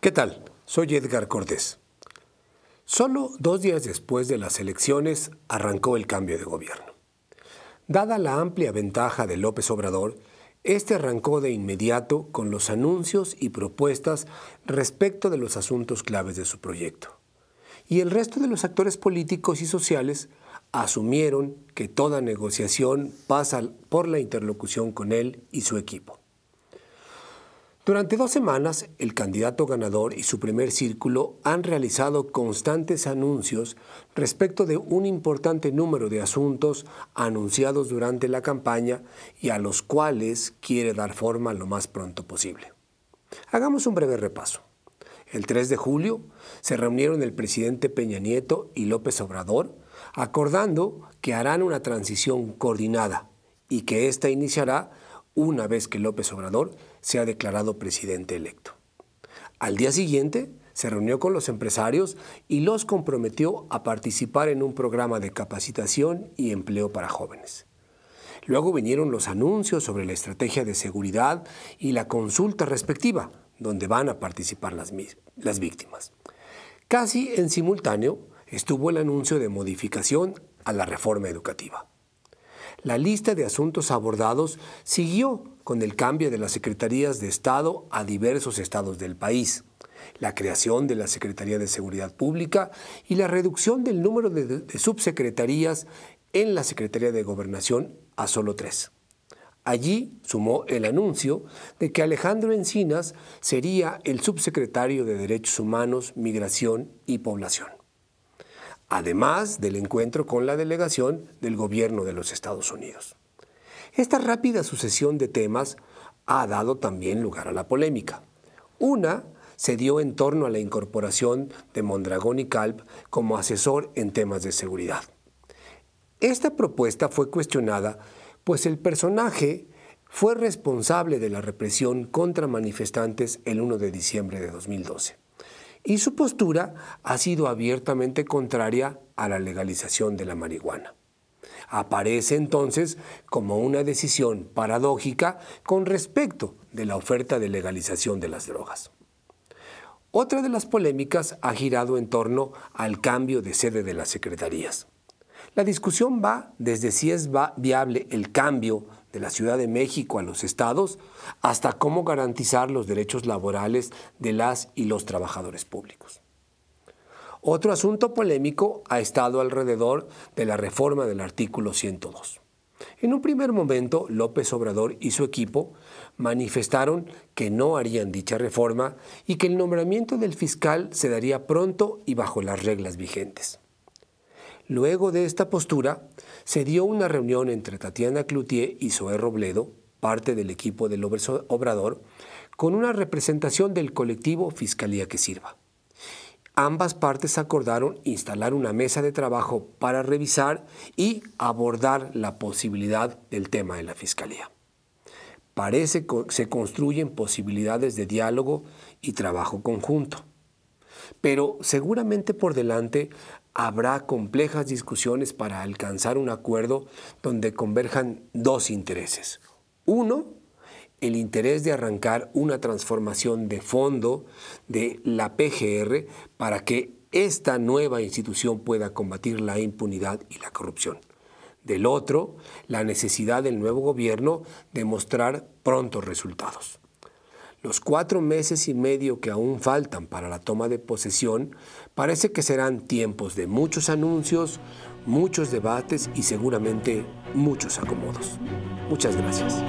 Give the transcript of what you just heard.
¿Qué tal? Soy Edgar Cortés. Solo dos días después de las elecciones arrancó el cambio de gobierno. Dada la amplia ventaja de López Obrador, este arrancó de inmediato con los anuncios y propuestas respecto de los asuntos claves de su proyecto. Y el resto de los actores políticos y sociales asumieron que toda negociación pasa por la interlocución con él y su equipo. Durante dos semanas, el candidato ganador y su primer círculo han realizado constantes anuncios respecto de un importante número de asuntos anunciados durante la campaña y a los cuales quiere dar forma lo más pronto posible. Hagamos un breve repaso. El 3 de julio se reunieron el presidente Peña Nieto y López Obrador, acordando que harán una transición coordinada y que esta iniciará una vez que López Obrador se ha declarado presidente electo. Al día siguiente, se reunió con los empresarios y los comprometió a participar en un programa de capacitación y empleo para jóvenes. Luego vinieron los anuncios sobre la estrategia de seguridad y la consulta respectiva, donde van a participar las, las víctimas. Casi en simultáneo estuvo el anuncio de modificación a la reforma educativa. La lista de asuntos abordados siguió con el cambio de las secretarías de Estado a diversos estados del país, la creación de la Secretaría de Seguridad Pública y la reducción del número de, subsecretarías en la Secretaría de Gobernación a solo tres. Allí sumó el anuncio de que Alejandro Encinas sería el subsecretario de Derechos Humanos, Migración y Población además del encuentro con la delegación del gobierno de los Estados Unidos. Esta rápida sucesión de temas ha dado también lugar a la polémica. Una se dio en torno a la incorporación de Mondragón y Calp como asesor en temas de seguridad. Esta propuesta fue cuestionada pues el personaje fue responsable de la represión contra manifestantes el 1 de diciembre de 2012 y su postura ha sido abiertamente contraria a la legalización de la marihuana. Aparece entonces como una decisión paradójica con respecto de la oferta de legalización de las drogas. Otra de las polémicas ha girado en torno al cambio de sede de las secretarías. La discusión va desde si es viable el cambio de la Ciudad de México a los estados hasta cómo garantizar los derechos laborales de las y los trabajadores públicos. Otro asunto polémico ha estado alrededor de la reforma del artículo 102. En un primer momento, López Obrador y su equipo manifestaron que no harían dicha reforma y que el nombramiento del fiscal se daría pronto y bajo las reglas vigentes. Luego de esta postura, se dio una reunión entre Tatiana Cloutier y Zoé Robledo, parte del equipo del Obrador, con una representación del colectivo Fiscalía que Sirva. Ambas partes acordaron instalar una mesa de trabajo para revisar y abordar la posibilidad del tema de la Fiscalía. Parece que se construyen posibilidades de diálogo y trabajo conjunto. Pero seguramente por delante habrá complejas discusiones para alcanzar un acuerdo donde converjan dos intereses. Uno, el interés de arrancar una transformación de fondo de la PGR para que esta nueva institución pueda combatir la impunidad y la corrupción. Del otro, la necesidad del nuevo gobierno de mostrar prontos resultados. Los cuatro meses y medio que aún faltan para la toma de posesión parece que serán tiempos de muchos anuncios, muchos debates y seguramente muchos acomodos. Muchas gracias.